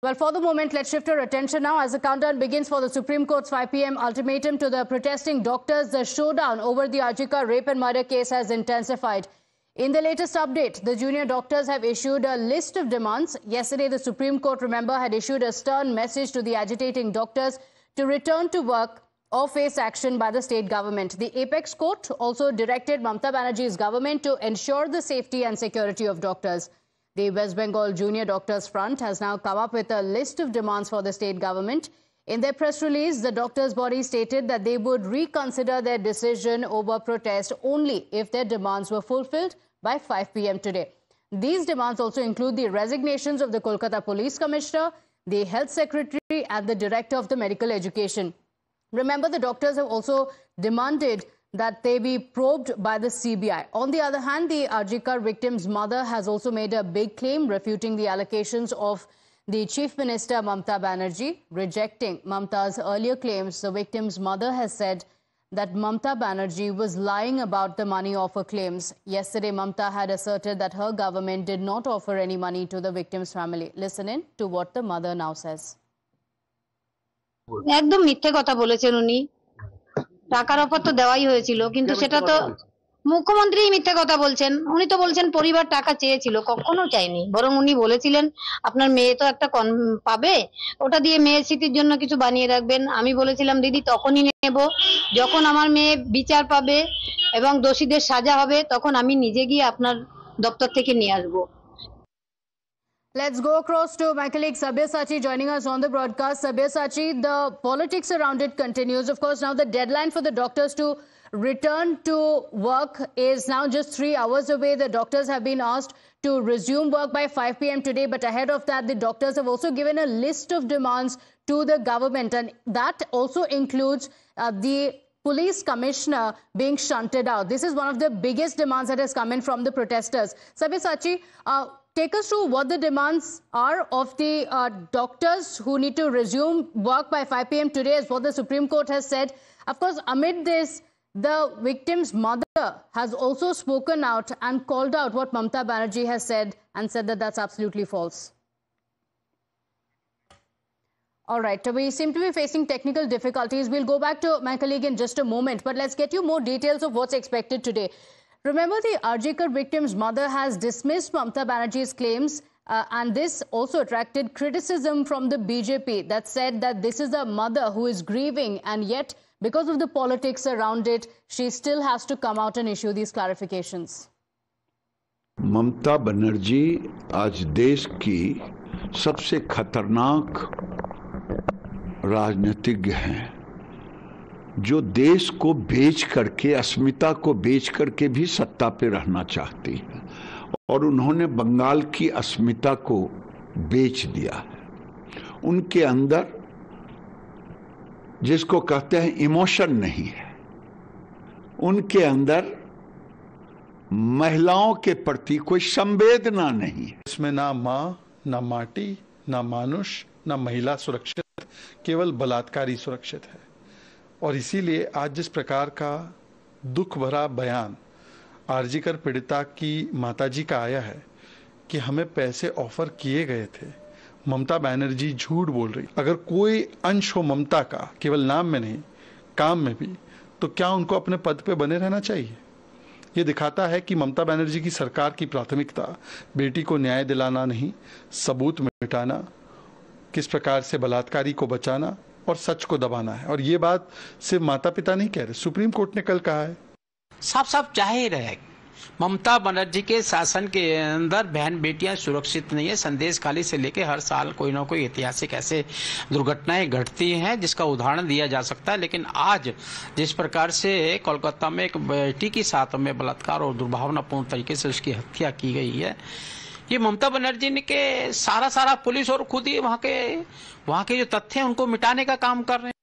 Well, for the moment, let's shift our attention now as the countdown begins for the Supreme Court's 5 p.m. ultimatum to the protesting doctors. The showdown over the Ajika rape and murder case has intensified. In the latest update, the junior doctors have issued a list of demands. Yesterday, the Supreme Court, remember, had issued a stern message to the agitating doctors to return to work or face action by the state government. The apex court also directed Mamta Banerjee's government to ensure the safety and security of doctors. The West Bengal Junior Doctors Front has now come up with a list of demands for the state government. In their press release, the doctors' body stated that they would reconsider their decision over protest only if their demands were fulfilled by 5 p.m. today. These demands also include the resignations of the Kolkata Police Commissioner, the Health Secretary and the Director of the Medical Education. Remember, the doctors have also demanded that they be probed by the CBI. On the other hand, the Arjika victim's mother has also made a big claim refuting the allegations of the Chief Minister Mamta Banerjee, rejecting Mamta's earlier claims. The victim's mother has said that Mamta Banerjee was lying about the money offer claims. Yesterday, Mamta had asserted that her government did not offer any money to the victim's family. Listen in to what the mother now says. একদম মিথ্যে কথা বলেছেন উনি টাকার offer তো দেওয়াই হয়েছিল কিন্তু সেটা তো মুখ্যমন্ত্রী মিথ্যে কথা বলছেন উনি তো বলছেন পরিবার টাকা চেয়েছিল কখনো চাইনি বরং উনি বলেছিলেন আপনার মেয়ে তো একটা পাবে ওটা দিয়ে মেয়ের স্মৃতির জন্য কিছু বানিয়ে রাখবেন আমি বলেছিলাম দিদি তখনই নেব যখন আমার মেয়ে বিচার পাবে এবং দোষীদের সাজা হবে তখন আমি নিজে গিয়ে আপনার দপ্তর থেকে নিয়ে আসবো Let's go across to my colleague Sabyasachi joining us on the broadcast. Sabyasachi, the politics around it continues. Of course, now the deadline for the doctors to return to work is now just three hours away. The doctors have been asked to resume work by 5 p.m. today. But ahead of that, the doctors have also given a list of demands to the government. And that also includes uh, the police commissioner being shunted out. This is one of the biggest demands that has come in from the protesters. Sabyasachi, uh, take us through what the demands are of the uh, doctors who need to resume work by 5 p.m. today, is what the Supreme Court has said. Of course, amid this, the victim's mother has also spoken out and called out what Mamta Banerjee has said and said that that's absolutely false. All right, we seem to be facing technical difficulties. We'll go back to my colleague in just a moment, but let's get you more details of what's expected today. Remember, the Arjikar victim's mother has dismissed Mamta Banerjee's claims uh, and this also attracted criticism from the BJP that said that this is a mother who is grieving and yet because of the politics around it, she still has to come out and issue these clarifications. ममता बनर्जी आज देश की सबसे खतरनाक राजनीतिज्ञ हैं जो देश को बेच करके अस्मिता को बेच करके भी सत्ता पे रहना चाहती है और उन्होंने बंगाल की अस्मिता को बेच दिया है उनके अंदर जिसको कहते हैं इमोशन नहीं है उनके अंदर महिलाओं के प्रति कोई संवेदना नहीं है इसमें ना माँ ना माटी ना मानुष ना महिला सुरक्षित केवल बलात्कारी सुरक्षित है और इसीलिए आज जिस प्रकार का दुख भरा बयान आरजीकर पीड़िता की माताजी का आया है कि हमें पैसे ऑफर किए गए थे ममता बैनर्जी झूठ बोल रही अगर कोई अंश हो ममता का केवल नाम में नहीं काम में भी तो क्या उनको अपने पद पे बने रहना चाहिए ये दिखाता है कि ममता बनर्जी की सरकार की प्राथमिकता बेटी को न्याय दिलाना नहीं सबूत मिटाना किस प्रकार से बलात्कारी को बचाना और सच को दबाना है और ये बात सिर्फ माता पिता नहीं कह रहे सुप्रीम कोर्ट ने कल कहा है साफ साफ जाहिर रहे ममता बनर्जी के शासन के अंदर बहन बेटियां सुरक्षित नहीं है संदेश खाली से लेकर हर साल कोई ना कोई ऐतिहासिक ऐसे दुर्घटनाएं घटती हैं जिसका उदाहरण दिया जा सकता है लेकिन आज जिस प्रकार से कोलकाता में एक बेटी के साथ में बलात्कार और दुर्भावनापूर्ण तरीके से उसकी हत्या की गई है ये ममता बनर्जी ने के सारा सारा पुलिस और खुद ही वहाँ के वहाँ के जो तथ्य हैं उनको मिटाने का काम कर रहे हैं